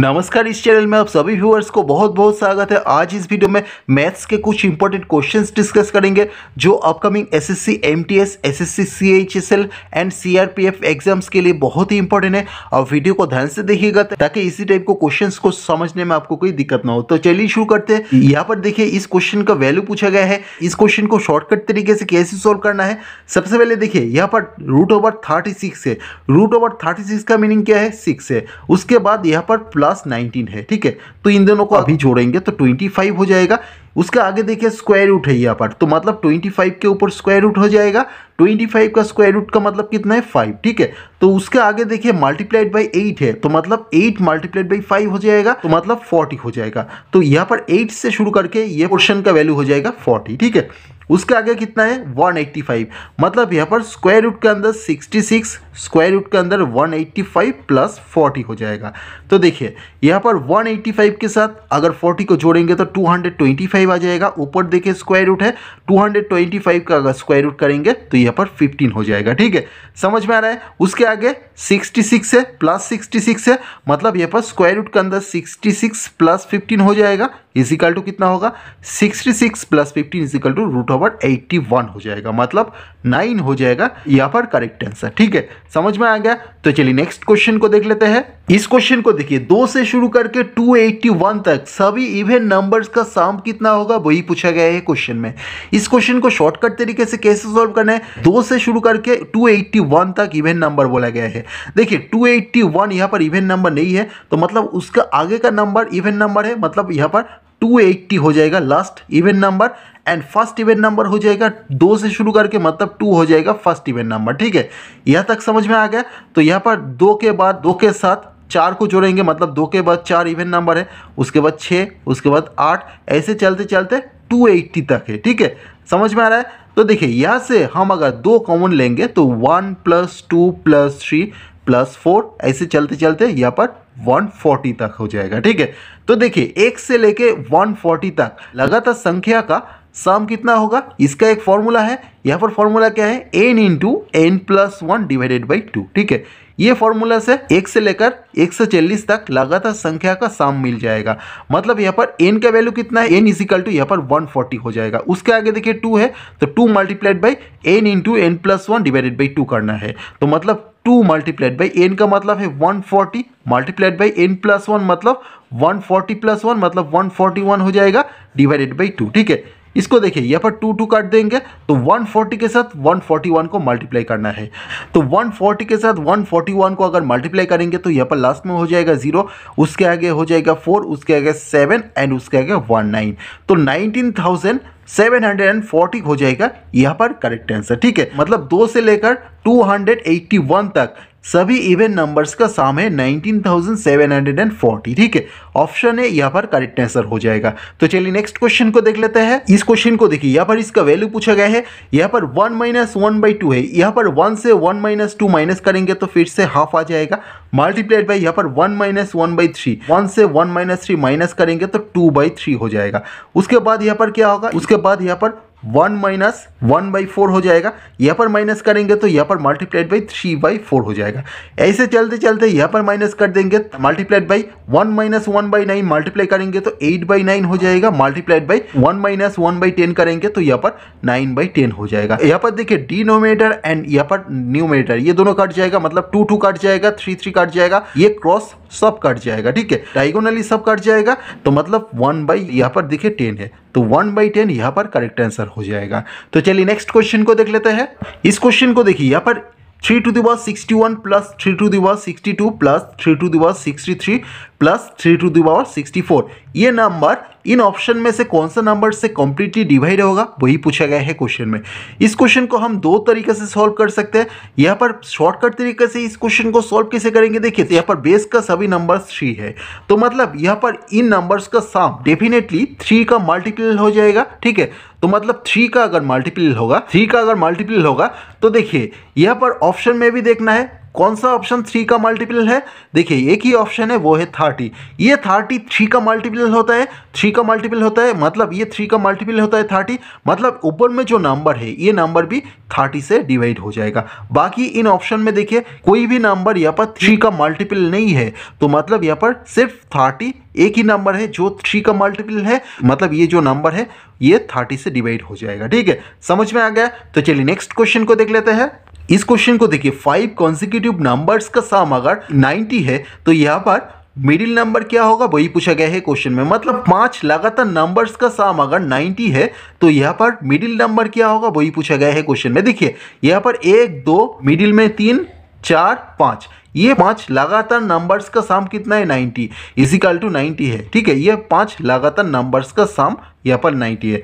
नमस्कार इस चैनल में आप सभी व्यूअर्स को बहुत बहुत स्वागत है आज इस वीडियो में मैथ्स के कुछ इंपॉर्टेंट क्वेश्चंस डिस्कस करेंगे जो upcoming SSC MTS SSC CHSL and CRPF exams के लिए बहुत ही इंपॉर्टेंट है और वीडियो को ध्यान से देखिएगा ताकि इसी टाइप को क्वेश्चन को समझने में आपको कोई दिक्कत ना हो तो चलिए शुरू करते हैं यहाँ पर देखिए इस क्वेश्चन का वैल्यू पूछा गया है इस क्वेश्चन को शॉर्टकट तरीके से कैसे सोल्व करना है सबसे पहले देखिए यहाँ पर रूट ओवर थर्टी है रूट ओवर थर्टी का मीनिंग क्या है सिक्स है उसके बाद यहाँ पर प्लस नाइनटीन है ठीक है तो इन दोनों को अभी जोड़ेंगे तो ट्वेंटी फाइव हो जाएगा उसके आगे देखिए स्क्वायर रूट है यहाँ पर तो मतलब ट्वेंटी फाइव के ऊपर स्क्वायर रूट हो जाएगा ट्वेंटी फाइव का स्क्वायर रूट का मतलब कितना है फाइव ठीक है तो उसके आगे देखिए मल्टीप्लाइड बाई एट है तो मतलब एट मल्टीप्लाइड बाई फाइव हो जाएगा तो मतलब फोर्टी हो जाएगा तो यहाँ पर एट से शुरू करके ये पोर्शन का वैल्यू हो जाएगा फोर्टी ठीक है उसके आगे कितना है 185 मतलब यहाँ पर स्क्वायर रूट के अंदर 66 स्क्वायर रूट के अंदर 185 प्लस 40 हो जाएगा तो देखिए यहाँ पर 185 के साथ अगर 40 को जोड़ेंगे तो 225 आ जाएगा ऊपर देखिए स्क्वायर रूट है 225 का अगर स्क्वायर रूट करेंगे तो यहाँ पर 15 हो जाएगा ठीक है समझ में आ रहा है उसके आगे 66 है प्लस 66 है मतलब यहाँ पर स्क्वायर रूट के अंदर 66 प्लस 15 हो जाएगा इजिकल टू कितना होगा 66 plus fifteen equal to root बराबर 81 हो जाएगा मतलब 9 हो जाएगा यहाँ पर करेक्ट आंसर ठीक है समझ में आ गया तो चलिए नेक्स्ट क्वेश्चन को देख लेते हैं इस क्वेश्चन को देखिए दो से शुरू करके 281 तक सभी इवन नंबर्स का साम कितना होगा वही पूछा गया है क्वेश्चन में इस क्वेश्चन को शॉर्टकट तरीके से कैसे सॉल्व करना है दो से शुरू करके 281 तक इवन नंबर बोला गया है देखिए 281 यहाँ पर इवन नंबर नहीं है तो मतलब उसका आगे का नंबर इवन नंबर है मतलब यहाँ पर टू एट्टी हो जाएगा last event number and first event number हो जाएगा दो से शुरू करके मतलब टू हो जाएगा फर्स्ट इवेंट नंबर ठीक है यह तक समझ में आ गया तो यहाँ पर दो के बाद दो के साथ चार को जोड़ेंगे मतलब दो के बाद चार इवेंट नंबर है उसके बाद छः उसके बाद आठ ऐसे चलते चलते टू एट्टी तक है ठीक है समझ में आ रहा है तो देखिए यहाँ से हम अगर दो कॉमन लेंगे तो one plus two plus three plus four ऐसे चलते चलते यहाँ पर 140 तक हो जाएगा ठीक है तो देखिए एक से लेके 140 तक लगातार संख्या का सम कितना होगा इसका एक फॉर्मूला है यहाँ पर फॉर्मूला क्या है N into N plus one divided by two ठीक है ये फॉर्मूला से एक से लेकर एक सौ चालीस तक लगातार संख्या का सम मिल जाएगा मतलब यहाँ पर एन का वैल्यू कितना है एन इजिकल टू यहाँ पर वन फोर्टी हो जाएगा उसके आगे देखिए टू है तो two multiplied by N into N plus one divided by two करना है तो मतलब टू मल्टीप्लाइड बाई एन का मतलब है one forty multiplied by N plus one मतलब वन फोर्टी प्लस वन मतलब वन फोर्टी वन हो जाएगा डिवाइडेड बाई टू ठीक है इसको देखिए यहाँ पर टू टू काट देंगे तो 140 के साथ 141 को मल्टीप्लाई करना है तो 140 के साथ 141 को अगर मल्टीप्लाई करेंगे तो यहाँ पर लास्ट में हो जाएगा जीरो उसके आगे हो जाएगा फोर उसके आगे सेवन एंड उसके आगे वन नाइन तो nineteen thousand seven hundred and forty हो जाएगा यहाँ पर करेक्ट आंसर ठीक है मतलब दो से लेकर टू हंड्रेड एट्टी वन तक सभी इवन नंबर्स का साम है 19,740 ठीक है ऑप्शन है यहाँ पर करेक्ट आंसर हो जाएगा तो चलिए नेक्स्ट क्वेश्चन को देख लेते हैं इस क्वेश्चन को देखिए यहाँ पर इसका वैल्यू पूछा गया है यहाँ पर one minus one by two है यहाँ पर वन से वन माइनस टू माइनस करेंगे तो फिर से हाफ आ जाएगा मल्टीप्लाइड बाई यहाँ पर one minus one by three one से वन माइनस थ्री माइनस करेंगे तो टू बाई थ्री हो जाएगा उसके बाद यहाँ पर क्या होगा उसके बाद यहाँ पर one minus one by four हो जाएगा यहाँ पर माइनस करेंगे तो यहाँ पर multiplied by three by four हो जाएगा ऐसे चलते चलते यहाँ पर माइनस कर देंगे multiplied by one minus one by nine multiply करेंगे तो एट बाई नाइन हो जाएगा multiplied by one minus one by ten करेंगे तो यहाँ पर नाइन बाई टेन हो जाएगा यहाँ पर देखिए नोमेटर एंड यहाँ पर न्यूमेटर ये दोनों कट जाएगा मतलब टू टू कट जाएगा थ्री थ्री कट जाएगा ये क्रॉस सब कट जाएगा ठीक है डाइगोनली सब कट जाएगा तो मतलब वन बाई यहाँ पर देखिए टेन है तो वन बाई टेन यहाँ पर करेक्ट आंसर हो जाएगा तो चलिए नेक्स्ट क्वेश्चन को देख लेते हैं इस क्वेश्चन को देखिए यहाँ पर थ्री टू दिवस sixty one plus three two दिवस sixty two plus three two दिवस sixty three plus three two दावर सिक्सटी फोर ये नंबर इन ऑप्शन में से कौन सा नंबर से कम्प्लीटली डिवाइड होगा वही पूछा गया है क्वेश्चन में इस क्वेश्चन को हम दो तरीके से सॉल्व कर सकते हैं यहाँ पर शॉर्टकट तरीके से इस क्वेश्चन को सॉल्व कैसे करेंगे देखिए तो यहाँ पर बेस का सभी नंबर थ्री है तो मतलब यहाँ पर इन नंबर्स का साम डेफिनेटली थ्री का मल्टीपल हो जाएगा ठीक है तो मतलब थ्री का अगर मल्टीपल होगा थ्री का अगर मल्टीपल होगा तो देखिए यहाँ पर ऑप्शन में भी देखना है कौन सा ऑप्शन थ्री का मल्टीपल है देखिए एक ही ऑप्शन है वो है थर्टी ये थर्टी थ्री का मल्टीपल होता है थ्री का मल्टीपल होता है मतलब ये थ्री का मल्टीपल होता है थर्टी मतलब ऊपर में जो नंबर है ये नंबर भी थर्टी से डिवाइड हो जाएगा बाकी इन ऑप्शन में देखिए कोई भी नंबर यहाँ पर थ्री का मल्टीपल नहीं है तो मतलब यहाँ पर सिर्फ थर्टी एक ही नंबर है जो थ्री का मल्टीपल है मतलब ये जो नंबर है ये थर्टी से डिवाइड हो जाएगा ठीक है समझ में आ गया तो चलिए नेक्स्ट क्वेश्चन को देख लेते हैं इस क्वेश्चन को देखिए फाइव कॉन्सिक्यूटिव नंबर्स का सम अगर 90 है तो यहाँ पर मिडिल नंबर क्या होगा वही पूछा गया है क्वेश्चन में मतलब पांच लगातार नंबर्स का साम अगर 90 है तो यहाँ पर मिडिल नंबर क्या होगा वही पूछा गया है क्वेश्चन में देखिए यहाँ पर एक दो मिडिल में तीन चार पाँच ये पांच लगातार नंबर्स का साम कितना है नाइन्टी इजिकल टू नाइन्टी है ठीक है ये पांच लगातार नंबर्स का साम यहाँ पर नाइन्टी है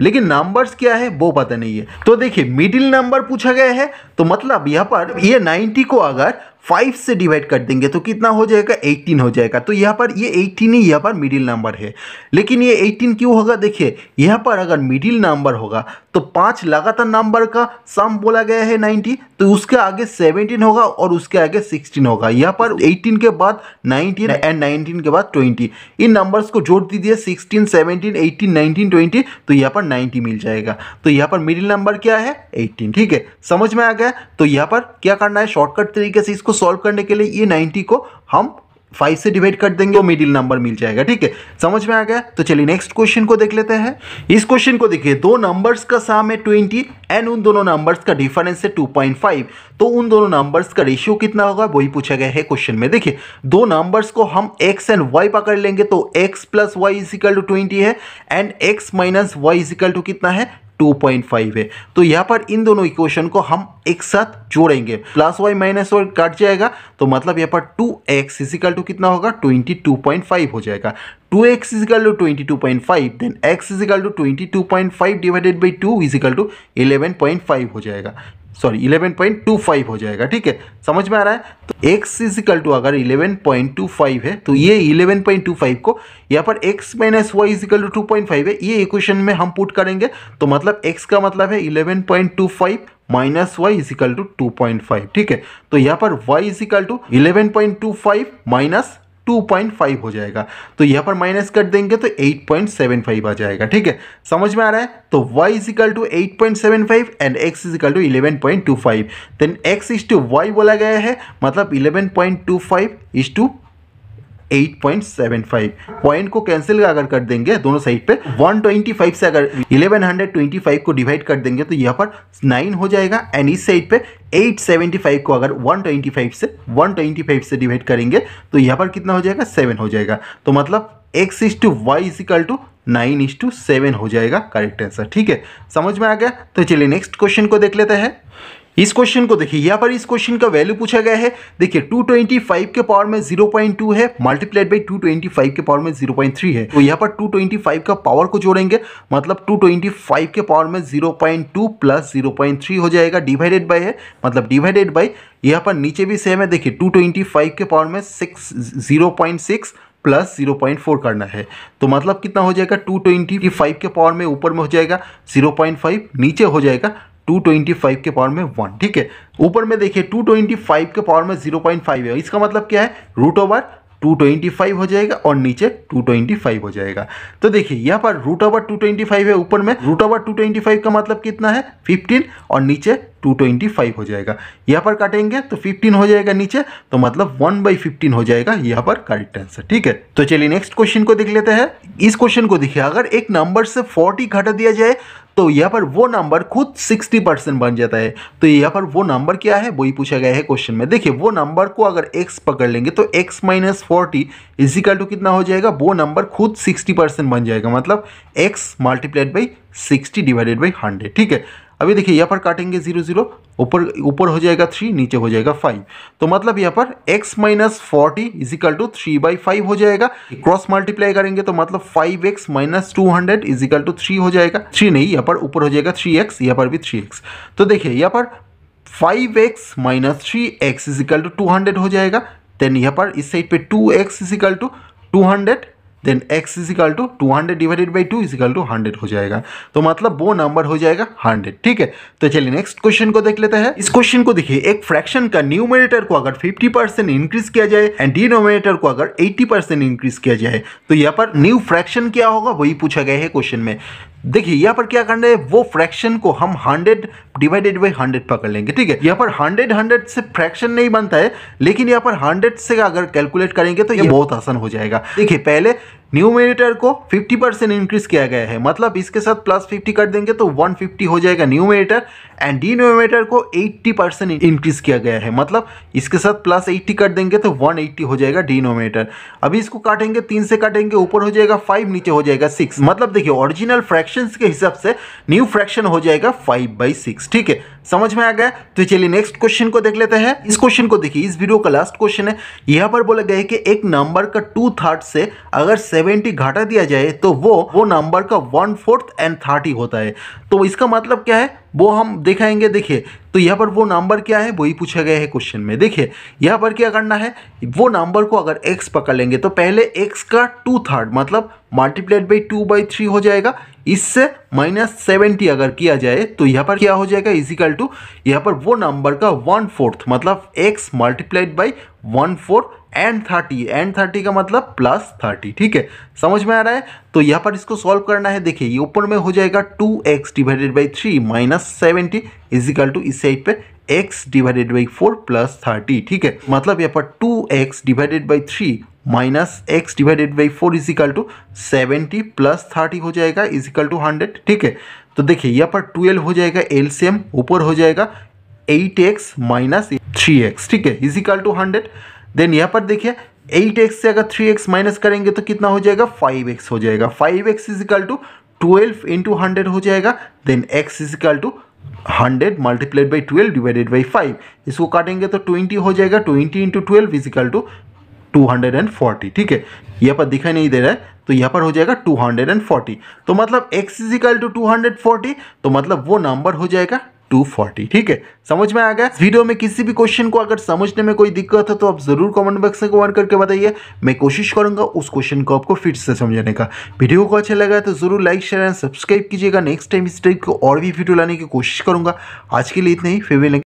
लेकिन नंबर्स क्या है वो पता नहीं है तो देखिए मिडिल नंबर पूछा गया है तो मतलब यहाँ पर ये 90 को अगर फाइव से डिवाइड कर देंगे तो कितना हो जाएगा एट्टीन हो जाएगा तो यहाँ पर ये एट्टीन ही यहाँ पर मिडिल नंबर है लेकिन ये एट्टीन क्यों होगा देखिए यहाँ पर अगर मिडिल नंबर होगा तो पाँच लगातार नंबर का सम बोला गया है नाइन्टी तो उसके आगे सेवनटीन होगा और उसके आगे सिक्सटीन होगा यहाँ पर एटीन के बाद नाइनटीन एंड नाइनटीन के बाद ट्वेंटी इन नंबर्स को जोड़ दीजिए sixteen seventeen eighteen nineteen twenty तो यहाँ पर नाइन्टी मिल जाएगा तो यहाँ पर मिडिल नंबर क्या है एट्टीन ठीक है समझ में आ गया तो यहाँ पर क्या करना है शॉर्टकट तरीके से इसको को सॉल्व करने के लिए ये नाइन्टी को हम फाइव से डिवाइड कर देंगे तो मिडिल नंबर मिल जाएगा ठीक है समझ में आ गया तो चलिए नेक्स्ट क्वेश्चन को देख लेते हैं इस क्वेश्चन को देखिए दो नंबर्स का साम है ट्वेंटी एंड उन दोनों नंबर्स का डिफरेंस है टू पॉइंट फाइव तो उन दोनों नंबर्स का रेशियो कितना होगा वही पूछा गया है क्वेश्चन में देखिए दो नंबर्स को हम एक्स एंड वाई पकड़ लेंगे तो X plus Y equal to twenty है and X minus Y equal to कितना है 2.5 है तो यहाँ पर इन दोनों इक्वेशन को हम एक साथ जोड़ेंगे प्लस वाई माइनस वाई कट जाएगा तो मतलब यहाँ पर टू एक्स इजिकल टू कितना होगा 22.5 हो जाएगा 2x X equal to twenty two point five then X equal to twenty two point five divided by two equal to eleven point five हो जाएगा सॉरी 11.25 हो जाएगा ठीक है समझ में आ रहा है तो x इजिकल टू अगर 11.25 है तो ये 11.25 को यहाँ पर x minus Y equal to two है ये इक्वेशन में हम पुट करेंगे तो मतलब x का मतलब है 11.25 minus Y equal to two ठीक है तो यहाँ पर y equal to eleven point two five minus 2.5 हो जाएगा तो यहाँ पर माइनस कर देंगे तो 8.75 आ जाएगा ठीक है समझ में आ रहा है तो y is equal to eight point seven five and x is equal to eleven point two five then X is to Y बोला गया है मतलब eleven point two five is to 8.75 point को कैंसिल अगर कर देंगे दोनों साइड पे 125 से अगर 1125 को डिवाइड कर देंगे तो यहाँ पर नाइन हो जाएगा एंड इस साइड पे 875 को अगर 125 से 125 से डिवाइड करेंगे तो यहाँ पर कितना हो जाएगा सेवन हो जाएगा तो मतलब X is to Y equal to nine is to seven हो जाएगा करेक्ट आंसर ठीक है समझ में आ गया तो चलिए नेक्स्ट क्वेश्चन को देख लेते हैं इस क्वेश्चन को देखिए यहाँ पर इस क्वेश्चन का वैल्यू पूछा गया है देखिए 225 के पावर में 0.2 है मल्टीप्लाइड बाई 225 के पावर में 0.3 है तो यहाँ पर 225 का पावर को जोड़ेंगे मतलब 225 के पावर में 0.2 प्लस 0.3 हो जाएगा डिवाइडेड बाई है मतलब डिवाइडेड बाई यहाँ पर नीचे भी सेम है देखिए 225 के पावर में six zero point six plus zero point four करना है तो मतलब कितना हो जाएगा टू ट्वेंटी फाइव के पावर में ऊपर में हो जाएगा जीरो पॉइंट फाइव नीचे हो जाएगा टू ट्वेंटी फाइव के पावर में वन ठीक है ऊपर में देखिए टू ट्वेंटी फाइव के पावर में जीरो पॉइंट फाइव है इसका मतलब क्या है root over two twenty five हो जाएगा और नीचे टू ट्वेंटी फाइव हो जाएगा तो देखिए यहाँ पर root over two twenty five है ऊपर में root over two twenty five का मतलब कितना है फिफ्टीन और नीचे टू ट्वेंटी फाइव हो जाएगा यहाँ पर काटेंगे तो फिफ्टीन हो जाएगा नीचे तो मतलब वन बाई फिफ्टीन हो जाएगा यहाँ पर करेक्ट आंसर ठीक है तो चलिए नेक्स्ट क्वेश्चन को देख लेते हैं इस क्वेश्चन को देखिए अगर एक नंबर से फोर्टी घटा दिया जाए तो यहाँ पर वो नंबर खुद 60 परसेंट बन जाता है तो यहाँ पर वो नंबर क्या है वही पूछा गया है क्वेश्चन में देखिए वो नंबर को अगर x पकड़ लेंगे तो x minus forty equal to कितना हो जाएगा वो नंबर खुद 60 परसेंट बन जाएगा मतलब x multiplied by sixty divided by hundred ठीक है अभी देखिए यहाँ पर काटेंगे जीरो जीरो ऊपर ऊपर हो जाएगा थ्री नीचे हो जाएगा फाइव तो मतलब यहाँ पर X minus forty equal to three by five हो जाएगा क्रॉस मल्टीप्लाई करेंगे तो मतलब five X minus two hundred equal to three हो जाएगा थ्री नहीं यहाँ पर ऊपर हो जाएगा थ्री एक्स यहाँ पर भी थ्री एक्स तो देखिए यहाँ पर five X minus three X equal to two hundred हो जाएगा देन यहाँ पर इस साइड पर two X equal to two hundred then x is equal to two hundred divided by two is equal to hundred हो जाएगा तो मतलब वो नंबर हो जाएगा हंड्रेड ठीक है तो चलिए नेक्स्ट क्वेश्चन को देख लेते हैं इस क्वेश्चन को देखिए एक फ्रैक्शन का न्यूमिनेटर को अगर फिफ्टी परसेंट इंक्रीज किया जाए एंड डिनोमिनेटर को अगर एट्टी परसेंट इंक्रीज किया जाए तो यहाँ पर न्यू फ्रैक्शन क्या होगा वही पूछा गया है क्वेश्चन में देखिए यहाँ पर क्या करना है वो फ्रैक्शन को हम 100 डिवाइडेड बाई 100 पकड़ लेंगे ठीक है यहाँ पर 100 100 से फ्रैक्शन नहीं बनता है लेकिन यहाँ पर 100 से अगर कैलकुलेट करेंगे तो ये बहुत आसान हो जाएगा देखिए पहले न्यूमिनेटर को 50 परसेंट इंक्रीज किया गया है मतलब इसके साथ प्लस 50 कर देंगे तो 150 हो जाएगा न्यूमिनेटर एंड डिनोमिनेटर को 80 परसेंट इंक्रीज किया गया है मतलब इसके साथ प्लस 80 कर देंगे तो 180 हो जाएगा डिनोमिनेटर अभी इसको काटेंगे तीन से काटेंगे ऊपर हो जाएगा फाइव नीचे हो जाएगा सिक्स मतलब देखिए ओरिजिनल फ्रैक्शन के हिसाब से न्यू फ्रैक्शन हो जाएगा फाइव बाई सिक्स ठीक है समझ में आ गया तो चलिए नेक्स्ट क्वेश्चन को देख लेते हैं इस क्वेश्चन को देखिए इस वीडियो का लास्ट क्वेश्चन है यहाँ पर बोला गया है कि एक नंबर का टू थर्ड से अगर सेवेंटी घटा दिया जाए तो वो वो नंबर का वन फोर्थ एंड थर्टी होता है तो इसका मतलब क्या है वो हम दिखाएंगे देखिए तो यहाँ पर वो नंबर क्या है वही पूछा गया है क्वेश्चन में देखिए यहाँ पर क्या करना है वो नंबर को अगर x पकड़ लेंगे तो पहले x का टू थर्ड मतलब multiplied by two by three हो जाएगा इससे माइनस सेवेंटी अगर किया जाए तो यहाँ पर क्या हो जाएगा इजिकल टू यहाँ पर वो नंबर का वन फोर्थ मतलब x multiplied by one fourth and thirty and thirty का मतलब प्लस थर्टी ठीक है समझ में आ रहा है तो यहाँ पर इसको सॉल्व करना है देखिए ये ऊपर में हो जाएगा two X divided by three minus seventy equal to इस साइड पे X divided by four plus thirty ठीक है मतलब यहाँ पर two X divided by three minus X divided by four equal to seventy plus thirty हो जाएगा is equal to hundred ठीक है तो देखिए यहाँ पर ट्वेल्व हो जाएगा एल ऊपर हो जाएगा eight X minus three X ठीक है इजिकल टू हंड्रेड देन यहाँ पर देखिए एट एक्स से अगर थ्री एक्स माइनस करेंगे तो कितना हो जाएगा फाइव एक्स हो जाएगा five X equal to twelve into hundred हो जाएगा then X equal to hundred multiplied by twelve divided by five इसको काटेंगे तो ट्वेंटी हो जाएगा twenty into twelve equal to two hundred and forty ठीक है यहाँ पर दिखाई नहीं दे रहा है तो यहाँ पर हो जाएगा टू हंड्रेड एंड फोर्टी तो मतलब X equal to two hundred forty तो मतलब वो नंबर हो जाएगा 240 ठीक है समझ में आ गया वीडियो में किसी भी क्वेश्चन को अगर समझने में कोई दिक्कत है तो आप ज़रूर कमेंट बॉक्स में कमेंट करके बताइए मैं कोशिश करूंगा उस क्वेश्चन को आपको फिर से समझाने का वीडियो को अच्छा लगा तो ज़रूर लाइक शेयर एंड सब्सक्राइब कीजिएगा नेक्स्ट टाइम इस टाइप की और भी वीडियो लाने की कोशिश करूंगा आज के लिए इतना ही फिर